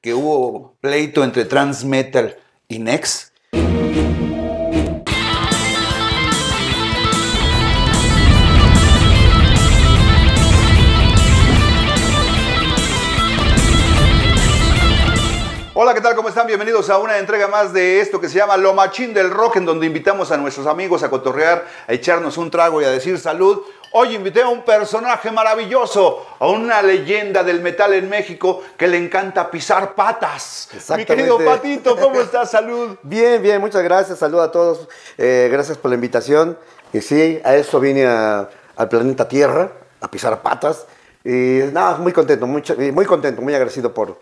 que hubo pleito entre Transmetal y Nex. Hola, ¿qué tal? ¿Cómo están? Bienvenidos a una entrega más de esto que se llama Lo Machín del Rock, en donde invitamos a nuestros amigos a cotorrear, a echarnos un trago y a decir salud. Hoy invité a un personaje maravilloso, a una leyenda del metal en México que le encanta pisar patas. Mi querido Patito, ¿cómo estás? Salud. Bien, bien, muchas gracias. Salud a todos. Eh, gracias por la invitación. Y sí, a eso vine al planeta Tierra, a pisar patas. Y nada, muy contento, muy contento, muy agradecido por,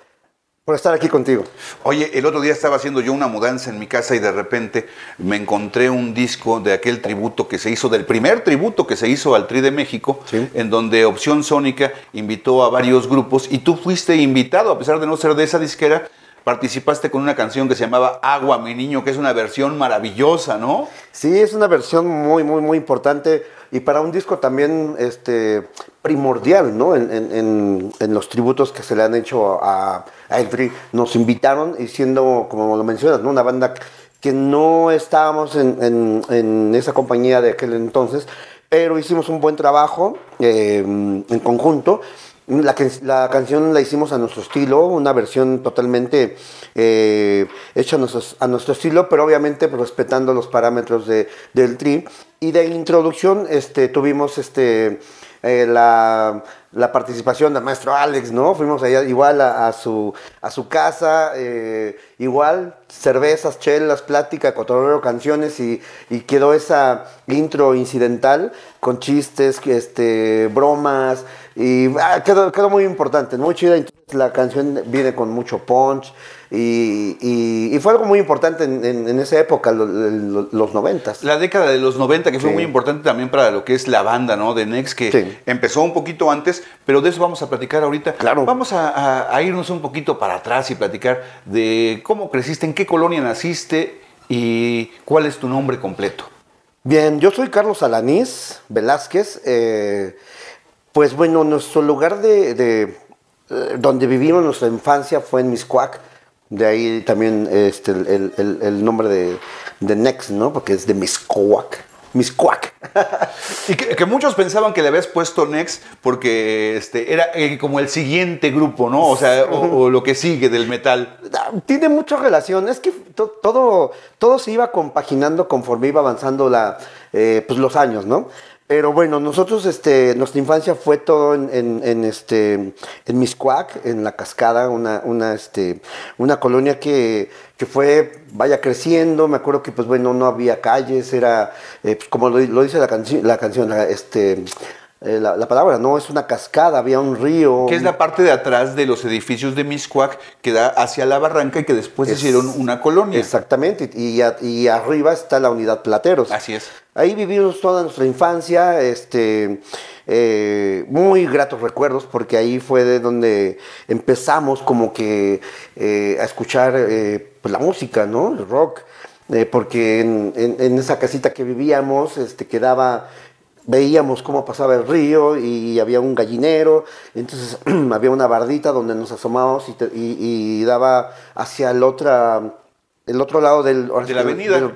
por estar aquí contigo. Oye, el otro día estaba haciendo yo una mudanza en mi casa y de repente me encontré un disco de aquel tributo que se hizo, del primer tributo que se hizo al Tri de México, en donde Opción Sónica invitó a varios grupos y tú fuiste invitado, a pesar de no ser de esa disquera, participaste con una canción que se llamaba Agua, mi niño, que es una versión maravillosa, ¿no? Sí, es una versión muy, muy, muy importante y para un disco también este, primordial, ¿no? En, los tributos que se le han hecho a, a Nos invitaron y siendo, como lo mencionas, ¿no? Una banda que no estábamos en, en, esa compañía de aquel entonces, pero hicimos un buen trabajo eh, en conjunto la, canción la hicimos a nuestro estilo, una versión totalmente eh, hecha a nuestro, estilo, pero obviamente respetando los parámetros del tri. Y de introducción este, tuvimos este, eh, la, participación del maestro Alex, ¿no? Fuimos allá igual a, su, a su casa, eh, igual cervezas, chelas, plática, cotorreo, canciones y, quedó esa intro incidental con chistes, este, bromas y ah, quedó, quedó muy importante, muy chida. la canción viene con mucho punch. Y, fue algo muy importante en, esa época, los noventas. La década de los 90, que fue muy importante también para lo que es la banda, ¿no? De Next, que empezó un poquito antes, pero de eso vamos a platicar ahorita. Vamos a, irnos un poquito para atrás y platicar de cómo creciste, en qué colonia naciste y cuál es tu nombre completo. Bien, yo soy Carlos Alanís Velázquez. Eh, pues bueno, nuestro lugar de, eh, donde vivimos nuestra infancia fue en Miscuac de ahí también este, el, nombre de, de, Next, ¿no? Porque es de Miscoac. Miscoac. y que, muchos pensaban que le habías puesto Next porque este, era eh, como el siguiente grupo, ¿no? O sea, o, lo que sigue del metal. Ah, tiene mucha relación. Es que todo, todo se iba compaginando conforme iba avanzando la, eh, pues los años, ¿no? Pero bueno, nosotros, este, nuestra infancia fue todo en, en, en este, en en La Cascada, una, este, una colonia que, fue, vaya creciendo, me acuerdo que pues bueno, no había calles, era, eh, pues, como lo, dice la, canción la canción, la, este, eh, la, palabra, ¿no? Es una cascada, había un río. Que es la parte de atrás de los edificios de Miscuac que da hacia la barranca y que después hicieron una colonia. Exactamente, y, arriba está la unidad Plateros. Así es. Ahí vivimos toda nuestra infancia, este, eh, muy gratos recuerdos, porque ahí fue de donde empezamos como que eh, a escuchar pues, la música, ¿no? El rock. porque en, en, esa casita que vivíamos, este, quedaba veíamos cómo pasaba el río y había un gallinero, entonces había una bardita donde nos asomábamos y, daba hacia el, otra, el otro lado del,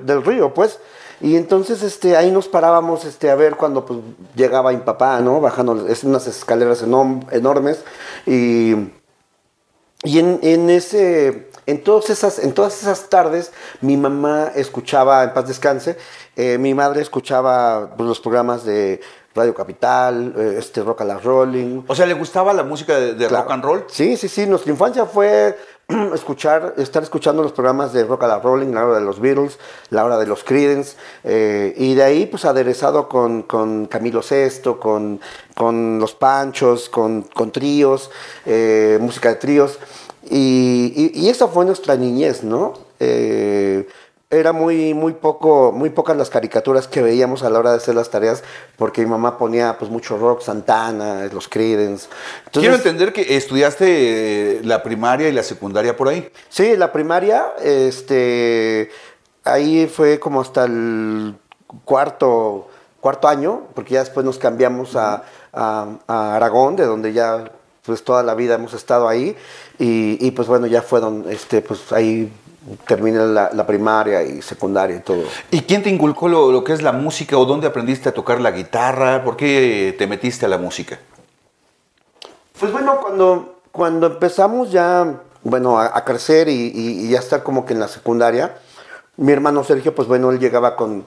Del, río, pues. Y entonces este, ahí nos parábamos este, a ver cuando pues, llegaba mi ¿no? Bajando es unas escaleras enormes. Y, y en, en ese en, todas esas, en todas esas tardes mi mamá escuchaba, en paz descanse, eh, mi madre escuchaba pues, los programas de Radio Capital, eh, este Rock and la Rolling. O sea, ¿le gustaba la música de, rock and roll? Sí, sí, sí. Nuestra infancia fue escuchar, estar escuchando los programas de Rock and la Rolling, la hora de los Beatles, la hora de los Creedence, eh, y de ahí pues aderezado con, Camilo VI, con, con los Panchos, con, tríos, música de tríos. Y, y, esa fue nuestra niñez, ¿no? Eh, era muy, muy, poco, muy pocas las caricaturas que veíamos a la hora de hacer las tareas, porque mi mamá ponía pues mucho rock, Santana, los Creedence. Quiero entender que estudiaste eh, la primaria y la secundaria por ahí. Sí, la primaria, este, ahí fue como hasta el cuarto, cuarto año, porque ya después nos cambiamos a, a Aragón, de donde ya pues toda la vida hemos estado ahí. Y, pues bueno, ya fueron, este, pues ahí terminé la, primaria y secundaria y todo. ¿Y quién te inculcó lo, que es la música o dónde aprendiste a tocar la guitarra? ¿Por qué te metiste a la música? Pues bueno, cuando, cuando empezamos ya, bueno, a, crecer y, ya estar como que en la secundaria, mi hermano Sergio, pues bueno, él llegaba con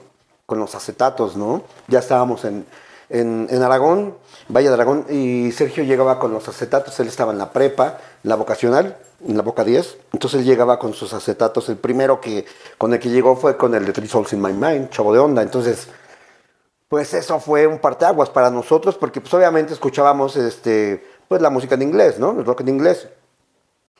los acetatos, ¿no? Ya estábamos en, en, Aragón, Valle de Aragón, y Sergio llegaba con los acetatos, él estaba en la prepa, la vocacional, en la Boca 10, entonces él llegaba con sus acetatos, el primero que con el que llegó fue con el de Three Souls in My Mind, Chavo de Onda, entonces pues eso fue un parteaguas para nosotros porque pues obviamente escuchábamos este pues la música en inglés, ¿no? El rock en inglés.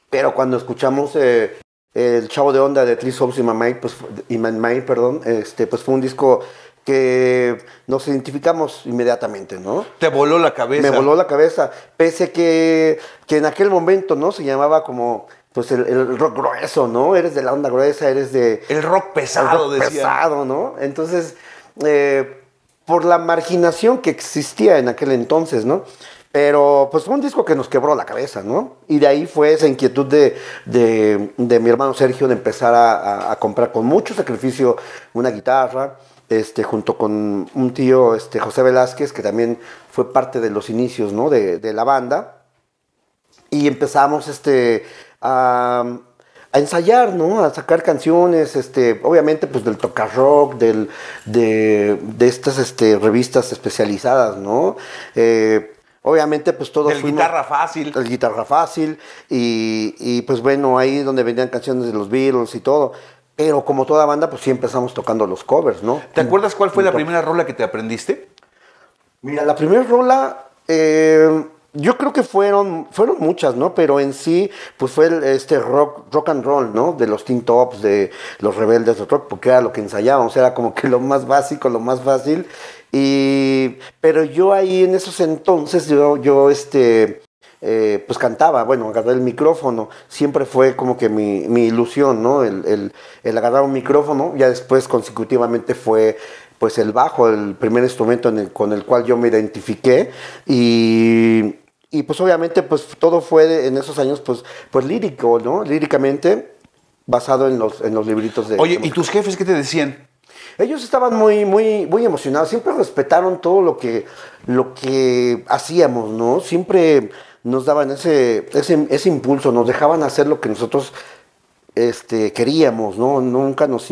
Pero cuando escuchamos eh, el Chavo de Onda de Three Souls in My Mind, pues, y perdón, este, pues fue un disco que nos identificamos inmediatamente, ¿no? Te voló la cabeza. Me voló la cabeza, pese que, que en aquel momento, ¿no? Se llamaba como, pues, el, rock grueso, ¿no? Eres de la onda gruesa, eres de... El rock pesado, pesado, ¿no? Entonces, eh, por la marginación que existía en aquel entonces, ¿no? Pero pues fue un disco que nos quebró la cabeza, ¿no? Y de ahí fue esa inquietud de, mi hermano Sergio de empezar a, comprar con mucho sacrificio una guitarra, este, junto con un tío, este, José Velázquez, que también fue parte de los inicios ¿no? de, la banda. Y empezamos este, a, ensayar, ¿no? a sacar canciones, este, obviamente pues, del tocar rock, de, estas este, revistas especializadas, ¿no? Eh, obviamente, pues todo... el guitarra fácil. El guitarra fácil. Y, y, pues bueno, ahí donde venían canciones de los Beatles y todo. Pero como toda banda, pues sí empezamos tocando los covers, ¿no? ¿Te acuerdas cuál fue la primera rola que te aprendiste? Mira, la primera rola, eh, yo creo que fueron, fueron muchas, ¿no? Pero en sí, pues fue este rock, rock and roll, ¿no? De los Teen Tops, de los Rebeldes de Rock, porque era lo que ensayábamos, era como que lo más básico, lo más fácil. Y, pero yo ahí en esos entonces, yo, yo este eh, pues cantaba, bueno, agarrar el micrófono, siempre fue como que mi, ilusión, ¿no? El, agarrar un micrófono, ya después consecutivamente fue pues el bajo, el primer instrumento con el cual yo me identifiqué y, pues obviamente pues todo fue en esos años pues, pues lírico, ¿no? Líricamente basado en los, en los libritos de... Oye, ¿y tus jefes qué te decían? ellos estaban muy, muy, muy emocionados, siempre respetaron todo lo que, lo que hacíamos, ¿no? Siempre nos daban ese, ese, impulso, nos dejaban hacer lo que nosotros este, queríamos, ¿no? Nunca nos,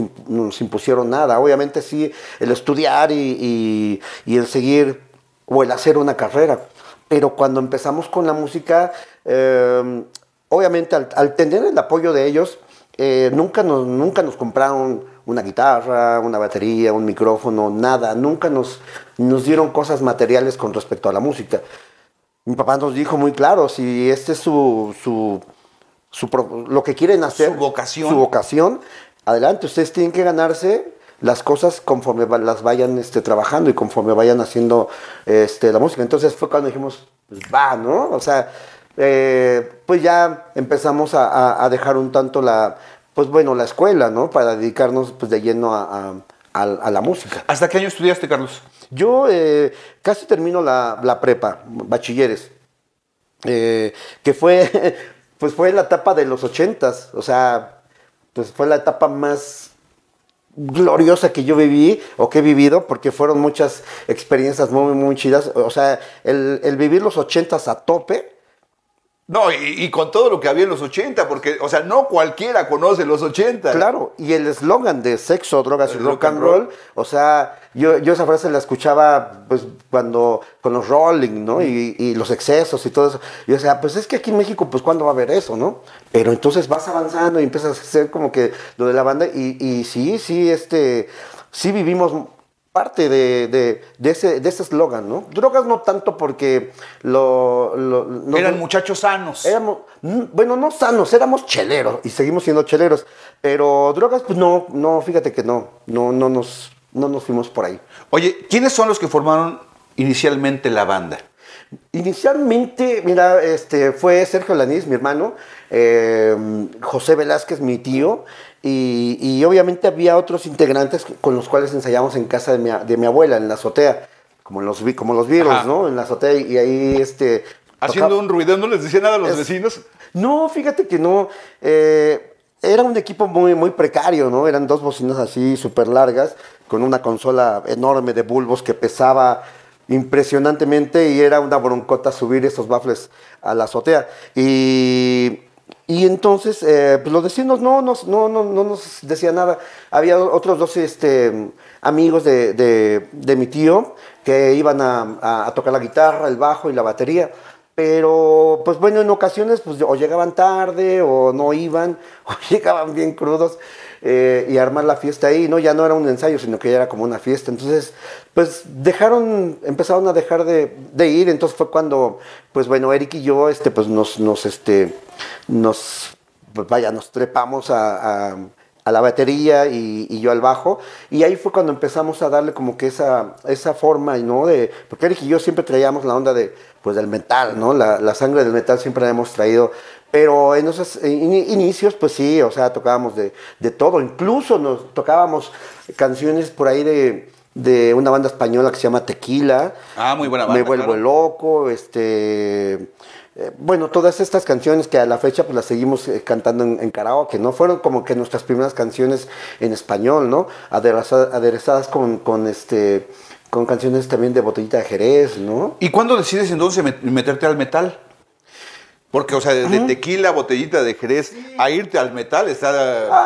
impusieron nada. Obviamente sí, el estudiar y, el seguir o el hacer una carrera. Pero cuando empezamos con la música, em, obviamente al, tener el apoyo de ellos, eh, nunca, nos, nunca nos compraron una guitarra, una batería, un micrófono, nada. Nunca nos, nos dieron cosas materiales con respecto a la música mi papá nos dijo muy claro, si este es su, su, lo que quieren hacer, su vocación. vocación, adelante, ustedes tienen que ganarse las cosas conforme las vayan este, trabajando y conforme vayan haciendo este, la música. Entonces fue cuando dijimos, pues, va, ¿no? O sea, eh, pues ya empezamos a, dejar un tanto la, pues bueno, la escuela, ¿no? Para dedicarnos pues de lleno a la música. ¿Hasta qué año estudiaste, Carlos? Yo eh, casi termino la, prepa, bachilleres, eh, que fue, pues fue la etapa de los ochentas, o sea, pues fue la etapa más gloriosa que yo viví o que he vivido, porque fueron muchas experiencias muy, muy chidas. O sea, el, el vivir los ochentas a tope no, y, con todo lo que había en los 80, porque, o sea, no cualquiera conoce los 80. Claro, y el eslogan de sexo, drogas y rock, and roll, o sea, yo, yo esa frase la escuchaba pues cuando, con los rolling, ¿no? Y, los excesos y todo eso. Y o sea, pues es que aquí en México, pues cuándo va a haber eso, ¿no? Pero entonces vas avanzando y empiezas a hacer como que lo de la banda, y, y sí, sí, este, sí vivimos parte de, ese eslogan, ¿no? Drogas no tanto porque lo... Eran muchachos sanos. Éramos, mm, bueno, no sanos, éramos cheleros y seguimos siendo cheleros, pero drogas, pues no, no, fíjate que no, no, no, nos, no nos fuimos por ahí. Oye, ¿quiénes son los que formaron inicialmente la banda? Inicialmente, mira, este fue Sergio Lanís, mi hermano, eh, José Velázquez, mi tío, y, obviamente había otros integrantes con los cuales ensayamos en casa de mi, abuela, en la azotea, como los, como los virus, ¿no? En la azotea y ahí este... Haciendo un ruido, ¿no les decía nada a los vecinos? No, fíjate que no. Eh, era un equipo muy, muy precario, ¿no? Eran dos bocinas así súper largas, con una consola enorme de bulbos que pesaba impresionantemente y era una broncota subir esos baffles a la azotea. Y y entonces eh, pues los vecinos no, no, no, no, nos decía nada. Había otros dos este, amigos de, mi tío que iban a, tocar la guitarra, el bajo y la batería. Pero, pues bueno, en ocasiones pues, o llegaban tarde o no iban, o llegaban bien crudos eh, y armar la fiesta ahí, ¿no? Ya no era un ensayo, sino que ya era como una fiesta. Entonces, pues dejaron, empezaron a dejar de, ir. Entonces fue cuando, pues bueno, Eric y yo, este, pues nos, nos, este, nos, pues, vaya, nos trepamos a, la batería y, yo al bajo. Y ahí fue cuando empezamos a darle como que esa, esa forma, ¿no? De, porque Eric y yo siempre traíamos la onda de, pues del metal, ¿no? La, sangre del metal siempre la hemos traído pero en esos eh, inicios, pues sí, o sea, tocábamos de, todo. Incluso nos tocábamos canciones por ahí de, una banda española que se llama Tequila. Ah, muy buena banda. Me vuelvo loco, este... Eh, bueno, todas estas canciones que a la fecha pues las seguimos eh, cantando en, karaoke, ¿no? Fueron como que nuestras primeras canciones en español, ¿no? Aderezadas, aderezadas con, con este con canciones también de Botellita de Jerez, ¿no? ¿Y cuándo decides entonces meterte al metal? Porque, o sea, de, tequila, botellita de Jerez, a irte al metal está.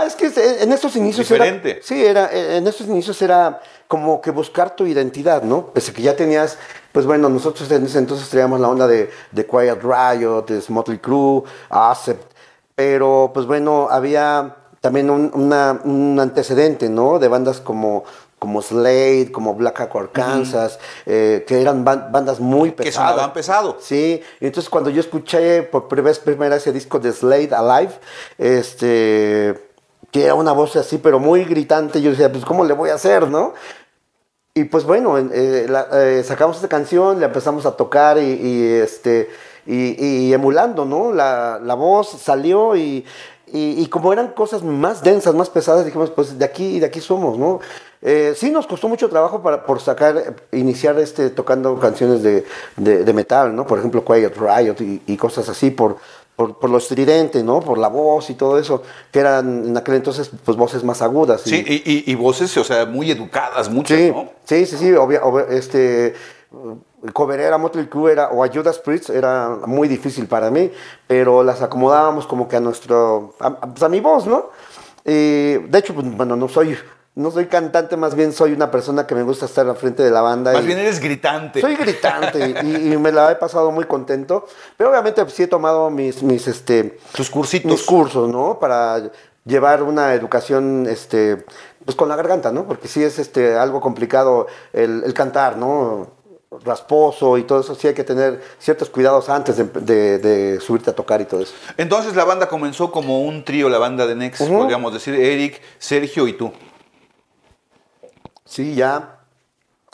Ah, es que eh, en estos inicios diferente. Sí, era, eh, en estos inicios era como que buscar tu identidad, ¿no? Pese que ya tenías, pues bueno, nosotros en ese entonces teníamos la onda de, Quiet Riot, de Motley Crue, Acept, pero pues bueno, había también un antecedente, ¿no? De bandas como como Slade, como Black Hawk Kansas, eh, que eran bandas muy pesadas. Que pesado. Sí, entonces cuando yo escuché por primera vez ese disco de Slade Alive, este, que era una voz así, pero muy gritante, yo decía, pues ¿cómo le voy a hacer, no? Y pues bueno, eh, eh, sacamos esta canción, la empezamos a tocar y, este... emulando, ¿no? la voz salió y y, como eran cosas más densas, más pesadas, dijimos, pues de aquí, y de aquí somos, ¿no? Eh, sí nos costó mucho trabajo para, por sacar, iniciar este, tocando canciones de, metal, ¿no? Por ejemplo, Quiet Riot y, cosas así, por, por, lo estridente, ¿no? Por la voz y todo eso, que eran en aquel entonces pues voces más agudas. sí, y, voces, o sea, muy educadas, muchas, sí, ¿no? Sí, sí, sí, este, Coverera, a Motley Crue era, o a Judas era muy difícil para mí, pero las acomodábamos como que a nuestro, a, pues, mi voz, ¿no? de hecho, pues, bueno, no soy no soy cantante, más bien soy una persona que me gusta estar al frente de la banda. Más bien eres gritante. Soy gritante y, me la he pasado muy contento. Pero obviamente pues, sí he tomado mis, mis este, sus cursitos, cursos, ¿no? Para llevar una educación, este, pues con la garganta, ¿no? Porque sí es este algo complicado el cantar, ¿no? rasposo y todo eso, sí hay que tener ciertos cuidados antes de, subirte a tocar y todo eso. Entonces la banda comenzó como un trío, la banda de Next, podríamos decir, Eric, Sergio y tú. Sí, ya,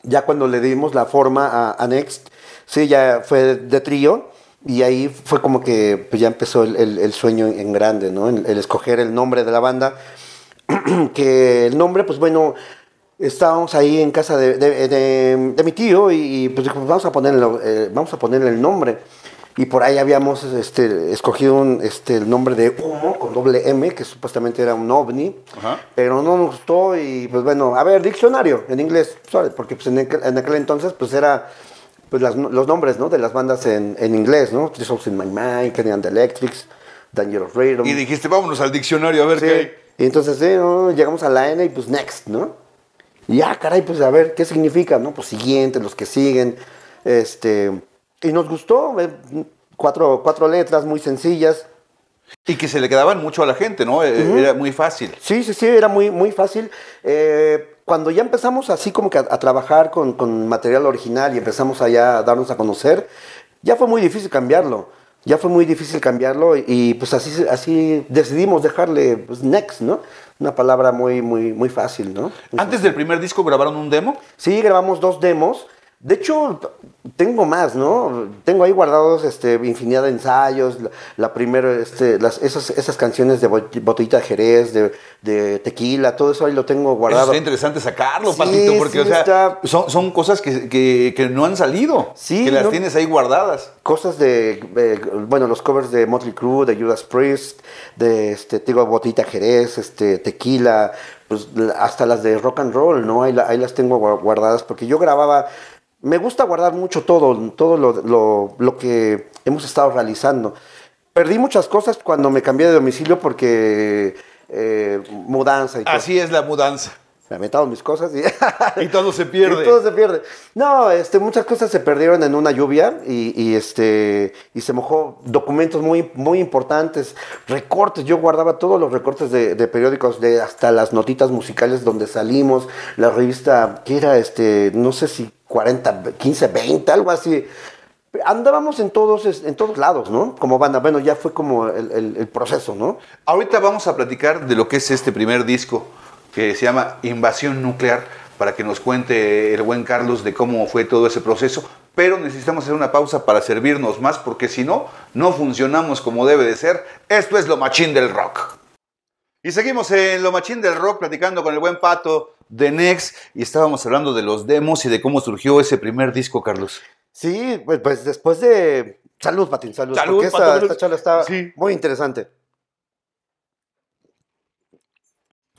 ya cuando le dimos la forma a, Next, sí, ya fue de trío y ahí fue como que pues, ya empezó el, sueño en grande, ¿no? el escoger el nombre de la banda, que el nombre, pues bueno estábamos ahí en casa de, mi tío y, pues dijo, pues, vamos a, ponerle, eh, vamos a ponerle el nombre. Y por ahí habíamos este, escogido este, el nombre de Humo con doble M, que supuestamente era un ovni, pero no nos gustó y pues bueno, a ver, diccionario en inglés, ¿sabes? porque pues, en, aquel, entonces pues era pues los nombres ¿no? de las bandas en, inglés, ¿no? Three Souls in My Mind, Kenny and Electrics, Dangerous of Y dijiste, vámonos al diccionario a ver qué hay. Y entonces eh, llegamos a la N y pues next, ¿no? ya, ah, caray, pues a ver, ¿qué significa? ¿No? Pues siguiente, los que siguen. Este, y nos gustó, eh, cuatro, cuatro letras muy sencillas. Y que se le quedaban mucho a la gente, ¿no? Eh, era muy fácil. Sí, sí, sí, era muy, muy fácil. Eh, cuando ya empezamos así como que a, trabajar con, material original y empezamos allá a darnos a conocer, ya fue muy difícil cambiarlo. Ya fue muy difícil cambiarlo y, pues así, así decidimos dejarle pues, Next, ¿no? una palabra muy, muy, muy fácil, ¿no? Antes del primer disco grabaron un demo. Sí, grabamos dos demos de hecho, tengo más, ¿no? Tengo ahí guardados este, infinidad de ensayos, la, primera, este, las, esas, esas canciones de Botita Jerez, de, tequila, todo eso ahí lo tengo guardado. Es interesante sacarlo, Patito, porque son, cosas que, no han salido, sí, que las tienes ahí guardadas. Cosas de, eh, bueno, los covers de Motley Crue, de Judas Priest, de, este, Jerez, este, tequila, pues hasta las de rock and roll, ¿no? ahí las tengo guardadas, porque yo grababa me gusta guardar mucho todo, todo lo, que hemos estado realizando. Perdí muchas cosas cuando me cambié de domicilio porque eh, mudanza y todo. Así es la mudanza me aventaron mis cosas y, todo se pierde. Y todo se pierde. No, este, muchas cosas se perdieron en una lluvia y, este, y se mojó documentos muy, muy importantes, recortes. Yo guardaba todos los recortes de, periódicos, hasta las notitas musicales donde salimos, la revista, que era, este, no sé si 40, 15, 20, algo así andábamos en todos, en todos lados, ¿no? Como banda. Bueno, ya fue como el, el, proceso, ¿no? Ahorita vamos a platicar de lo que es este primer disco que se llama Invasión Nuclear, para que nos cuente el buen Carlos de cómo fue todo ese proceso. Pero necesitamos hacer una pausa para servirnos más, porque si no, no funcionamos como debe de ser. Esto es lo machín del rock. Y seguimos en lo machín del rock platicando con el buen pato de Next y estábamos hablando de los demos y de cómo surgió ese primer disco, Carlos. Sí, pues, pues después de... Salud, Patín, salud. porque esta, charla está muy interesante.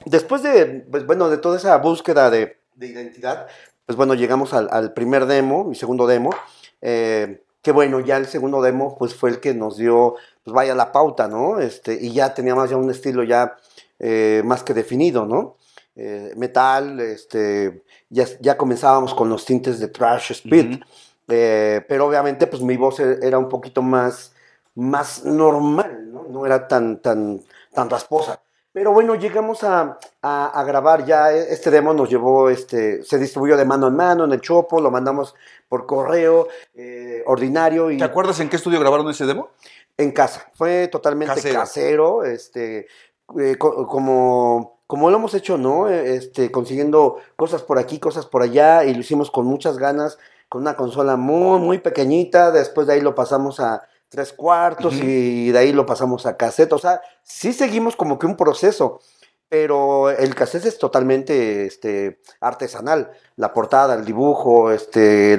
después de, pues, bueno, de toda esa búsqueda de, identidad, pues bueno, llegamos al, primer demo, mi segundo demo, eh, que bueno, ya el segundo demo pues fue el que nos dio, pues vaya la pauta, ¿no? Este, y ya teníamos ya un estilo ya eh, más que definido, ¿no? Eh, metal, este, ya, ya, comenzábamos con los tintes de trash speed, pero obviamente pues mi voz e, era un poquito más, más normal, ¿no? No era tan, tan, tan rasposa. Pero bueno, llegamos a, a, grabar ya. E, este demo nos llevó, este, se distribuyó de mano en mano en el Chopo, lo mandamos por correo eh, ordinario. Y... ¿Te acuerdas en qué estudio grabaron ese demo? En casa. Fue totalmente casero, este, eh, como, como lo hemos hecho, ¿no? E, este, consiguiendo cosas por aquí, cosas por allá, y lo hicimos con muchas ganas, con una consola muy, muy pequeñita. Después de ahí lo pasamos a, tres cuartos y de ahí lo pasamos a cassette. O sea, sí seguimos como que un proceso, pero el cassette es totalmente este, artesanal. La portada, el dibujo, este,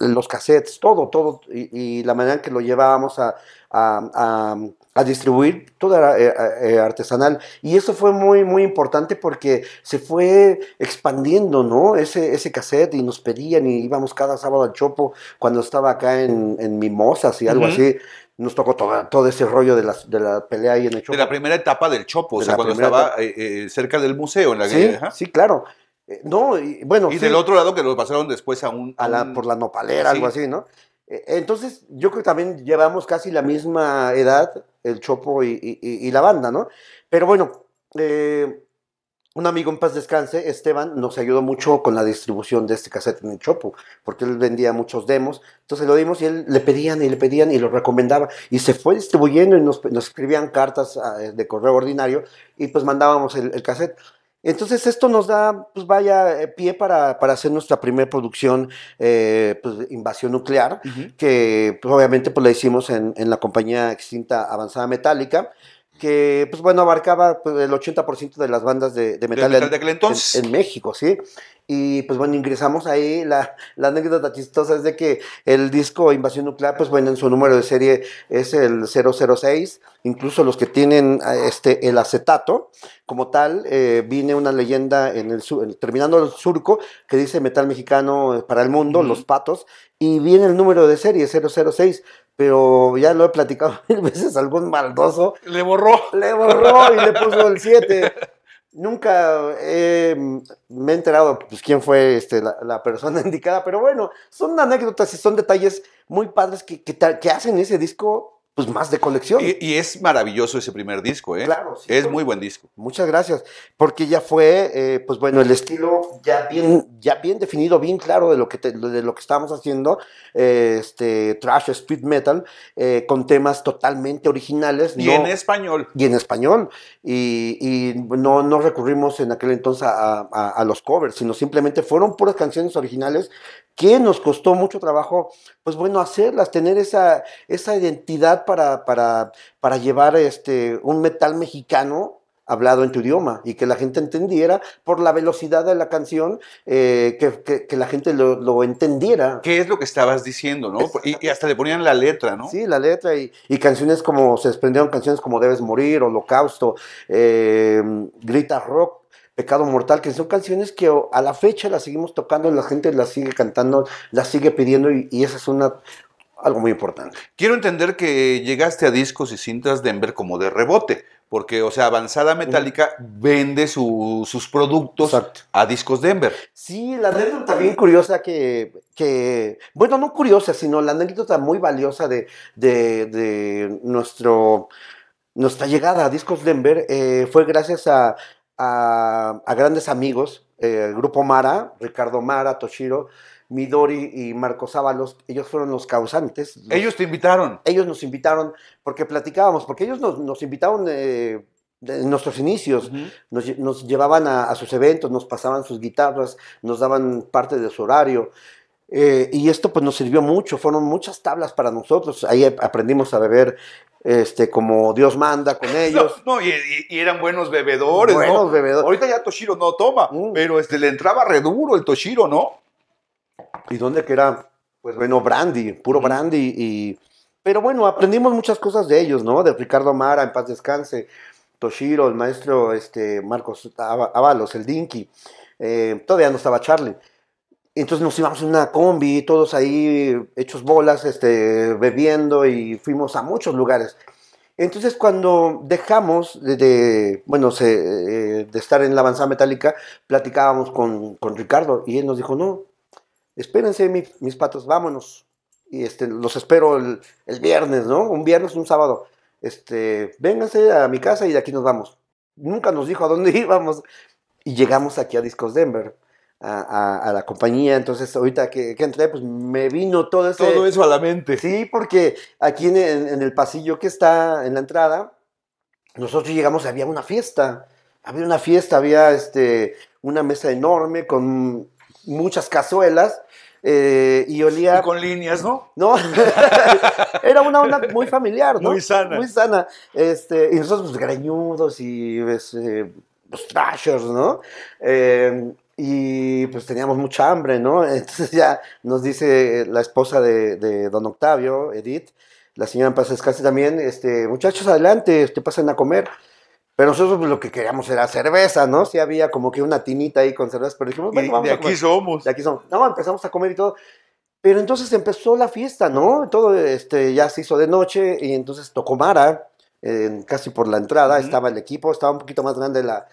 los cassettes, todo, todo. Y, la manera en que lo llevábamos a a distribuir toda eh, eh, eh, artesanal. Y eso fue muy, muy importante porque se fue expandiendo, ¿no? Ese, ese cassette y nos pedían y íbamos cada sábado al Chopo cuando estaba acá en, en Mimosas y algo así. Nos tocó todo, todo ese rollo de, las, de la pelea ahí en el Chopo. De la primera etapa del Chopo, o sea, cuando estaba cerca del museo en la Sí, sí claro. No, y, bueno. Y del otro lado que lo pasaron después a un. A la, por la nopalera, algo así, ¿no? E, entonces, yo creo que también llevamos casi la misma edad, el Chopo y, la banda, ¿no? Pero bueno, eh, un amigo en paz descanse, Esteban, nos ayudó mucho con la distribución de este cassette en el Chopo, porque él vendía muchos demos. Entonces lo dimos y él le pedían y le pedían y lo recomendaba. Y se fue distribuyendo y nos, escribían cartas ah, de correo ordinario y pues mandábamos el, el cassette. Entonces esto nos da, pues vaya, eh, pie para, hacer nuestra primera producción, eh, pues, Invasión Nuclear, que pues, obviamente pues la hicimos en, en, la compañía extinta Avanzada Metálica, que pues bueno, abarcaba pues, el 80% de las bandas de, metal, de En, México, ¿sí? Y pues bueno, ingresamos ahí, la, anécdota chistosa es de que el disco Invasión Nuclear, pues bueno, en su número de serie es el 006, incluso los que tienen ah, este, el acetato, como tal, eh, viene una leyenda en el, terminando el surco que dice metal mexicano para el mundo, los patos, y viene el número de serie 006, pero ya lo he platicado mil veces, algún maldoso. Le borró. Le borró y le puso el 7. Nunca mm, me he enterado pues, quién fue este, la, persona indicada, pero bueno, son anécdotas y son detalles muy padres que, que hacen ese disco pues más de colección. Y, es maravilloso ese primer disco, ¿eh? Claro, sí, Es muy buen disco. Muchas gracias. Porque ya fue, eh, pues bueno, el estilo ya bien, ya bien definido, bien claro de lo que, de lo que estábamos haciendo, eh, este, trash, speed metal, eh, con temas totalmente originales. Y en español. Y en español. Y, no, no, recurrimos en aquel entonces a, los covers, sino simplemente fueron puras canciones originales que nos costó mucho trabajo, pues bueno, hacerlas, tener esa, esa identidad para, para, para llevar este, un metal mexicano hablado en tu idioma y que la gente entendiera por la velocidad de la canción, eh, que, la gente lo, entendiera. ¿Qué es lo que estabas diciendo, no? Y, hasta le ponían la letra, ¿no? Sí, la letra y, y canciones como, se desprendieron canciones como Debes Morir, Holocausto, eh, Grita Rock, Pecado Mortal, que son canciones que a la fecha las seguimos tocando, la gente las sigue cantando, las sigue pidiendo y, y esa es una, algo muy importante. Quiero entender que llegaste a discos y cintas Denver como de rebote, porque, o sea, Avanzada Metálica vende sus productos a discos Denver. Sí, la anécdota bien curiosa que, que, bueno, no curiosa, sino la anécdota muy valiosa de, de, nuestro nuestra llegada a Discos Denver eh, fue gracias a, a, grandes amigos, el eh, grupo Mara, Ricardo Mara, Toshiro, Midori y Marcos Sábalos, ellos fueron los causantes. ellos te invitaron. Ellos nos invitaron porque platicábamos, porque ellos nos, nos invitaron eh, en nuestros inicios, nos, llevaban a, sus eventos, nos pasaban sus guitarras, nos daban parte de su horario. Eh, y esto pues nos sirvió mucho, fueron muchas tablas para nosotros. Ahí aprendimos a beber este, como Dios manda con ellos. No, y, eran buenos bebedores. Buenos bebedores. Ahorita ya Toshiro no toma, mm. pero este, le entraba re el Toshiro, ¿no? ¿Y dónde que era? Pues bueno, brandy, puro brandy. Y, pero bueno, aprendimos muchas cosas de ellos, ¿no? De Ricardo Amara, en paz descanse, Toshiro, el maestro este, Marcos Ábalos, el Dinky. Eh, todavía no estaba Charlie entonces nos íbamos en una combi, todos ahí hechos bolas, este, bebiendo y fuimos a muchos lugares. Entonces cuando dejamos de, bueno, eh, de estar en la avanzada metálica, platicábamos con, con, Ricardo y él nos dijo, no, espérense mis, patos, vámonos. Y este, los espero el, el, viernes, ¿no? Un viernes, un sábado. Este, vénganse a mi casa y de aquí nos vamos. Nunca nos dijo a dónde íbamos. Y llegamos aquí a Discos Denver a, la compañía. Entonces, ahorita que, entré, pues me vino todo eso. a la mente. Sí, porque aquí en, el pasillo que está en la entrada, nosotros llegamos, había una fiesta. Había una fiesta, había este, una mesa enorme con muchas cazuelas. Eh, y olía. con líneas, ¿no? No. Era una onda muy familiar, ¿no? Muy sana. Muy sana. Este, y nosotros, pues, greñudos y este, pues, eh, ¿no? Eh, y pues teníamos mucha hambre, ¿no? Entonces ya nos dice eh, la esposa de, don Octavio, Edith, la señora en paz también, este, muchachos, adelante, te este, pasen a comer. Pero nosotros pues, lo que queríamos era cerveza, ¿no? Sí había como que una tinita ahí con cerveza, pero dijimos, bueno, vamos de a comer. aquí somos. De aquí somos. No, empezamos a comer y todo. Pero entonces empezó la fiesta, ¿no? Todo este, ya se hizo de noche y entonces tocó Mara, casi por la entrada, estaba el equipo, estaba un poquito más grande la,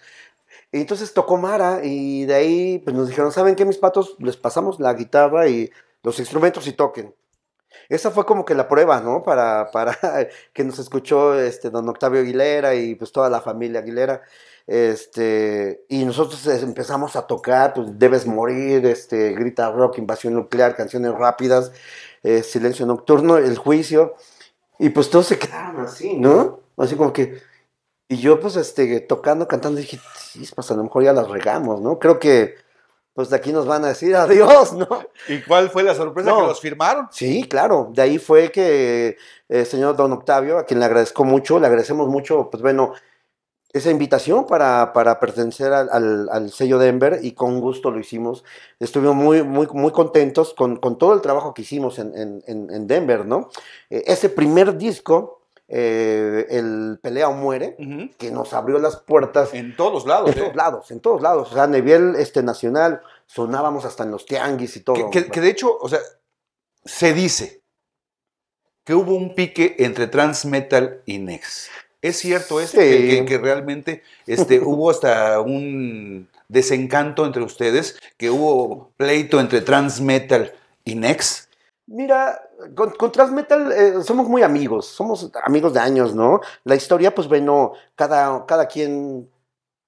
y entonces tocó Mara y de ahí pues nos dijeron, ¿saben qué mis patos? Les pasamos la guitarra y los instrumentos y toquen. Esa fue como que la prueba, ¿no? Para, para que nos escuchó este don Octavio Aguilera y pues toda la familia Aguilera. Este, y nosotros empezamos a tocar, pues Debes Morir, este, Grita Rock, Invasión Nuclear, Canciones Rápidas, eh, Silencio Nocturno, El Juicio. Y pues todos se quedaron así, ¿no? Así como que, y yo, pues, este, tocando, cantando, dije, sí, pues a lo mejor ya las regamos, ¿no? Creo que, pues, de aquí nos van a decir adiós, ¿no? ¿Y cuál fue la sorpresa que los firmaron? Sí, claro. De ahí fue que el eh, señor Don Octavio, a quien le agradezco mucho, le agradecemos mucho, pues, bueno, esa invitación para, para pertenecer al, sello Denver y con gusto lo hicimos. Estuvimos muy, muy, muy contentos con, todo el trabajo que hicimos en, en Denver, ¿no? Eh, ese primer disco eh, el Pelea o Muere, que nos abrió las puertas. En todos lados. En ¿eh? todos lados, en todos lados. O sea, a nivel este, nacional sonábamos hasta en los tianguis y todo. Que, de hecho, o sea, se dice que hubo un pique entre trans metal y Nex. ¿Es cierto esto? Que, realmente este, hubo hasta un desencanto entre ustedes, que hubo pleito entre trans metal y Nex. Mira, con, Transmetal eh, somos muy amigos, somos amigos de años, ¿no? La historia, pues bueno, cada, cada quien,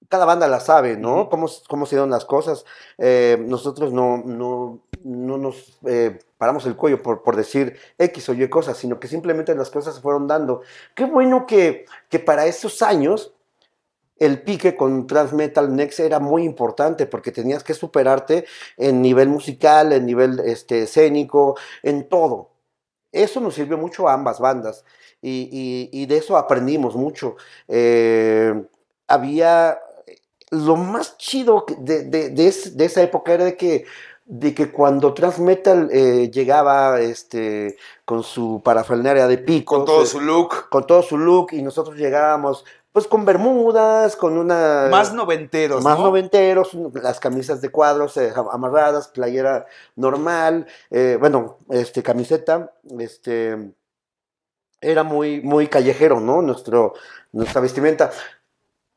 cada banda la sabe, ¿no? cómo, cómo, se dieron las cosas. Eh, nosotros no, no, no nos eh, paramos el cuello por, por, decir X o Y cosas, sino que simplemente las cosas se fueron dando. Qué bueno que, que para esos años el pique con Transmetal Metal Next era muy importante porque tenías que superarte en nivel musical, en nivel este, escénico, en todo. Eso nos sirvió mucho a ambas bandas y, de eso aprendimos mucho. Eh, había lo más chido de, esa época era de que, de que cuando Transmetal eh, llegaba este, con su parafernalia de pico. Con todo eh, su look. Con todo su look y nosotros llegábamos pues con bermudas, con una... Más noventeros. Más noventeros, las camisas de cuadros eh, amarradas, playera normal, eh, bueno, este, camiseta, este... Era muy, muy callejero, ¿no? Nuestro, nuestra vestimenta.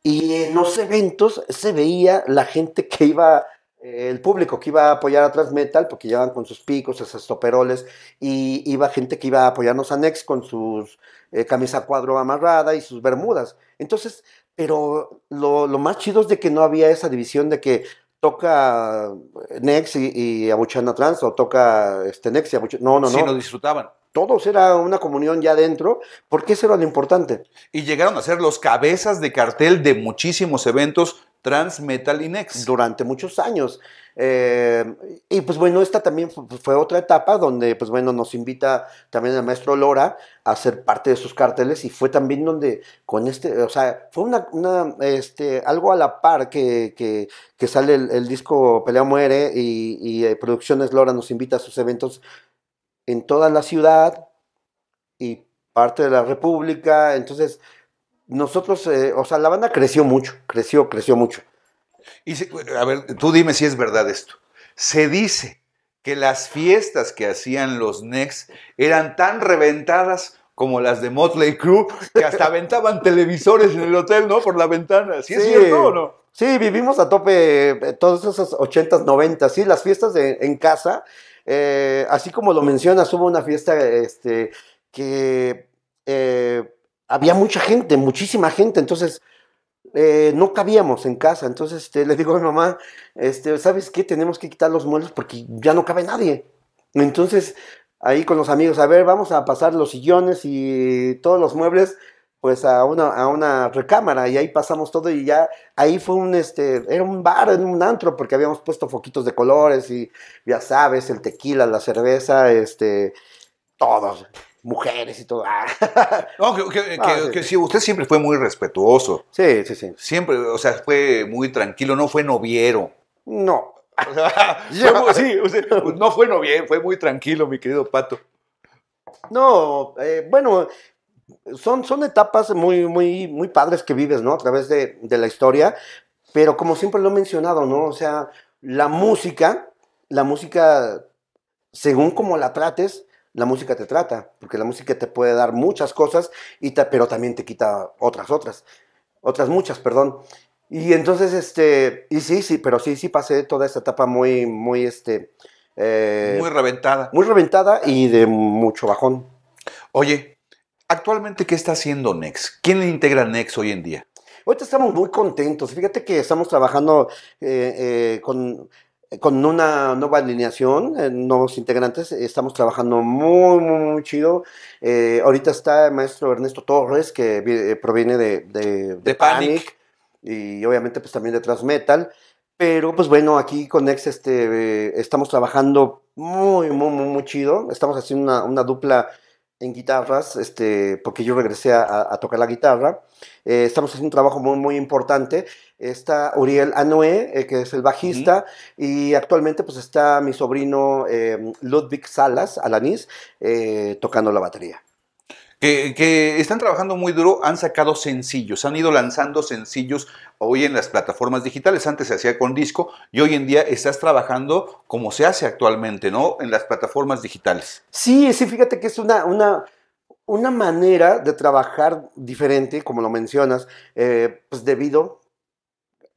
Y en los eventos se veía la gente que iba eh, el público que iba a apoyar a Transmetal, porque llevan con sus picos, esos toperoles, y iba gente que iba a apoyarnos a Nex con sus eh, camisa cuadro amarrada y sus bermudas. Entonces, pero lo, más chido es de que no había esa división de que toca Nex y, y Abuchana Trans, o toca este Nex y Abuchana. No, no, no. Si no disfrutaban todos era una comunión ya dentro, porque eso era lo importante. Y llegaron a ser los cabezas de cartel de muchísimos eventos, Trans Metal Inex. Durante muchos años. Eh, y pues bueno, esta también fue otra etapa donde pues bueno, nos invita también el maestro Lora a ser parte de sus carteles y fue también donde con este, o sea, fue una, este, algo a la par que, que, sale el, disco Pelea Muere y, eh, Producciones Lora nos invita a sus eventos en toda la ciudad y parte de la República, entonces nosotros, eh, o sea, la banda creció mucho, creció, creció mucho. Y a ver, tú dime si es verdad esto. Se dice que las fiestas que hacían los Nex eran tan reventadas como las de Motley Crue, que hasta aventaban televisores en el hotel, ¿no? Por la ventana. ¿Sí, es cierto o no? Sí, vivimos a tope eh, todos esos 80s, 90 sí, las fiestas en casa. Eh, así como lo mencionas, hubo una fiesta este, que había mucha gente, muchísima gente, entonces eh, no cabíamos en casa. Entonces este, le digo a mi mamá, este, ¿sabes qué? Tenemos que quitar los muebles porque ya no cabe nadie. Entonces, ahí con los amigos, a ver, vamos a pasar los sillones y todos los muebles pues a una, a una recámara y ahí pasamos todo y ya ahí fue un este era un bar, un antro porque habíamos puesto foquitos de colores y ya sabes, el tequila, la cerveza, este todos mujeres y todo. que, ah, sí. usted siempre fue muy respetuoso. Sí, sí, sí. Siempre, o sea, fue muy tranquilo, no fue noviero. No. sí, no fue noviero, fue muy tranquilo, mi querido Pato. No, eh, bueno, son, son etapas muy, muy, muy padres que vives, ¿no? A través de, de la historia, pero como siempre lo he mencionado, ¿no? O sea, la música, la música, según como la trates, la música te trata, porque la música te puede dar muchas cosas, y pero también te quita otras, otras, otras muchas, perdón. Y entonces, este, y sí, sí, pero sí, sí pasé toda esta etapa muy, muy, este... Eh, muy reventada. Muy reventada y de mucho bajón. Oye, actualmente, ¿qué está haciendo Nex? ¿Quién integra Nex hoy en día? Ahorita estamos muy contentos. Fíjate que estamos trabajando eh, eh, con con una nueva alineación, eh, nuevos integrantes, estamos trabajando muy, muy, muy chido. Eh, ahorita está el maestro Ernesto Torres, que eh, proviene de, Panic, y obviamente pues también de Transmetal. Pero pues bueno, aquí con Ex este, estamos trabajando muy, muy, muy, muy chido. Estamos haciendo una, una dupla en guitarras, este, porque yo regresé a, tocar la guitarra. Eh, estamos haciendo un trabajo muy, muy importante. Está Uriel Anoé, eh, que es el bajista, y actualmente pues está mi sobrino eh, Ludwig Salas, Alanis, tocando la batería que, están trabajando muy duro, han sacado sencillos, han ido lanzando sencillos hoy en las plataformas digitales. Antes se hacía con disco y hoy en día estás trabajando como se hace actualmente, ¿no? En las plataformas digitales. Sí, sí, fíjate que es una, una, una manera de trabajar diferente, como lo mencionas, eh, pues debido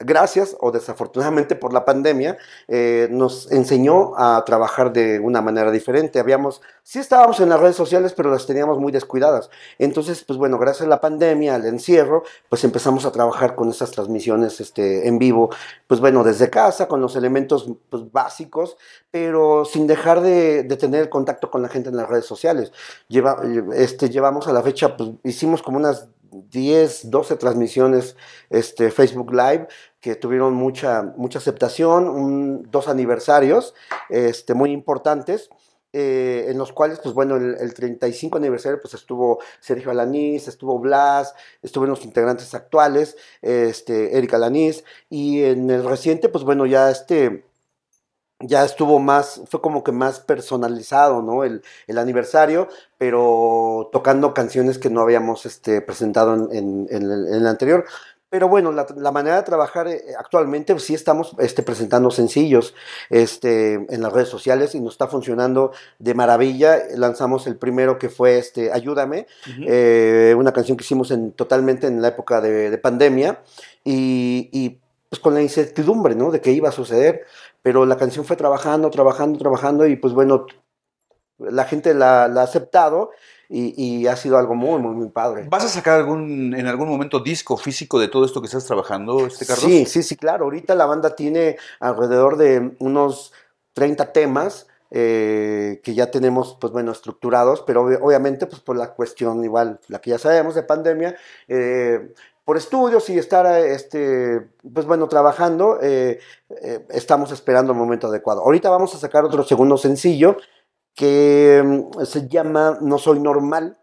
gracias o desafortunadamente por la pandemia, eh, nos enseñó a trabajar de una manera diferente. Habíamos, sí estábamos en las redes sociales, pero las teníamos muy descuidadas. Entonces, pues bueno, gracias a la pandemia, al encierro, pues empezamos a trabajar con esas transmisiones este, en vivo, pues bueno, desde casa, con los elementos pues, básicos, pero sin dejar de, tener contacto con la gente en las redes sociales. Lleva, este, llevamos a la fecha, pues hicimos como unas 10, 12 transmisiones este, Facebook Live que tuvieron mucha, mucha aceptación, dos aniversarios este, muy importantes. Eh, en los cuales, pues bueno, el, 35 aniversario, pues estuvo Sergio Alanís, estuvo Blas, estuvieron los integrantes actuales, este, Erika Alanís, y en el reciente, pues bueno, ya este, ya estuvo más, fue como que más personalizado, ¿no? El, aniversario, pero tocando canciones que no habíamos este, presentado en, en, el anterior. Pero bueno, la, manera de trabajar eh, actualmente pues sí estamos este, presentando sencillos este, en las redes sociales y nos está funcionando de maravilla. Lanzamos el primero que fue este, Ayúdame, eh, una canción que hicimos en, totalmente en la época de, pandemia y, y pues con la incertidumbre, ¿no? De qué iba a suceder. Pero la canción fue trabajando, trabajando, trabajando y pues bueno, la gente la, ha aceptado y, ha sido algo muy, muy, muy padre. ¿Vas a sacar algún, en algún momento disco físico de todo esto que estás trabajando, este Carlos? Sí, sí, sí, claro. Ahorita la banda tiene alrededor de unos 30 temas. Eh, que ya tenemos, pues bueno, estructurados, pero obviamente, pues por la cuestión igual, la que ya sabemos de pandemia, eh, por estudios y estar, este, pues bueno, trabajando, eh, eh, estamos esperando el momento adecuado. Ahorita vamos a sacar otro segundo sencillo que mm, se llama No Soy Normal,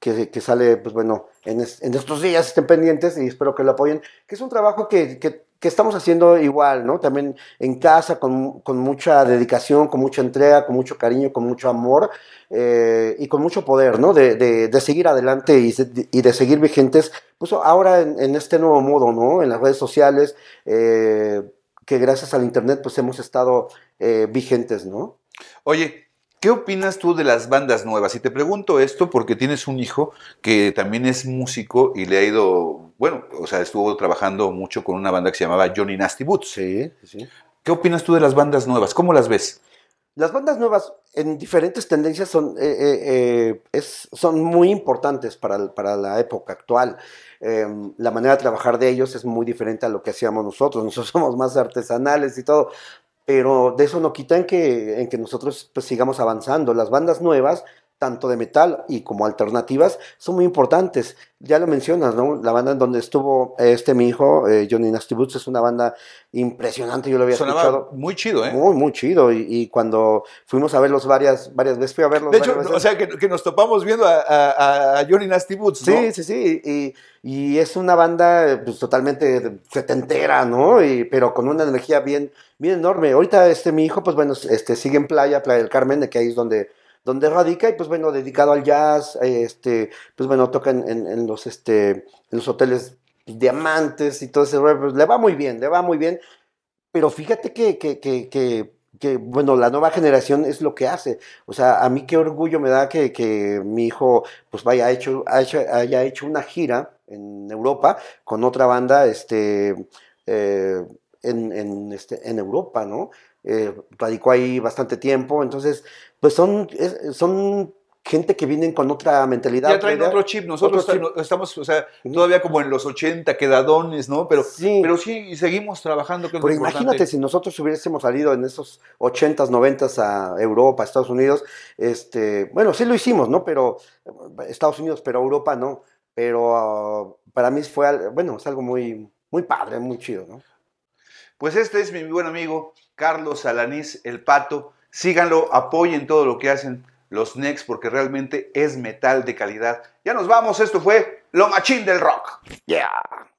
que, sale, pues bueno, en, en, estos días estén pendientes y espero que lo apoyen, que es un trabajo que, que que estamos haciendo igual, ¿no? También en casa, con, mucha dedicación, con mucha entrega, con mucho cariño, con mucho amor eh, y con mucho poder, ¿no? De, seguir adelante y, de, seguir vigentes, pues ahora en, este nuevo modo, ¿no? En las redes sociales, eh, que gracias al Internet, pues hemos estado eh, vigentes, ¿no? Oye, ¿Qué opinas tú de las bandas nuevas? Y te pregunto esto porque tienes un hijo que también es músico y le ha ido bueno, o sea, estuvo trabajando mucho con una banda que se llamaba Johnny Nasty Boots. Sí, sí. ¿Qué opinas tú de las bandas nuevas? ¿Cómo las ves? Las bandas nuevas en diferentes tendencias son, eh, eh, eh, es, son muy importantes para, para la época actual. Em, la manera de trabajar de ellos es muy diferente a lo que hacíamos nosotros. Nosotros somos más artesanales y todo. Pero de eso no quita en que, en que nosotros pues, sigamos avanzando. Las bandas nuevas tanto de metal y como alternativas, son muy importantes. Ya lo mencionas, ¿no? La banda en donde estuvo eh, este mi hijo, eh, Johnny Nasty Boots, es una banda impresionante, yo lo había Sonaba muy chido, ¿eh? Muy, muy chido. Y, cuando fuimos a verlos varias, varias veces, fui a verlos. De hecho, o sea, que, nos topamos viendo a, Johnny Nasty Boots, ¿no? Sí, sí, sí. Y, es una banda pues, totalmente setentera, ¿no? pero con una energía bien, bien enorme. Ahorita este mi hijo, pues bueno, este, sigue en Playa, Playa del Carmen, que ahí es donde donde radica y pues bueno, dedicado al jazz, este, pues bueno, toca en, los, este, en los hoteles diamantes y todo ese pues, le va muy bien, le va muy bien, pero fíjate que, que, bueno, la nueva generación es lo que hace, o sea, a mí qué orgullo me da que, que mi hijo pues vaya hecho, haya, hecho una gira en Europa con otra banda, este... Eh, en, este, en Europa, ¿no? Eh, radicó ahí bastante tiempo, entonces, pues son, son gente que vienen con otra mentalidad. Ya traen otro chip, nosotros estamos, o sea, todavía como en los 80 quedadones, ¿no? Pero sí, pero sí seguimos trabajando. pero imagínate si nosotros hubiésemos salido en esos 80 90 a Europa, a Estados Unidos, este, bueno, sí lo hicimos, ¿no? Pero Estados Unidos, pero Europa no. Pero ah, para mí fue, bueno, es algo muy, muy padre, muy chido, ¿no? Pues este es mi buen amigo Carlos Alanís, el pato. Síganlo, apoyen todo lo que hacen los Nex, porque realmente es metal de calidad. Ya nos vamos, esto fue Lo Machín del Rock. Yeah.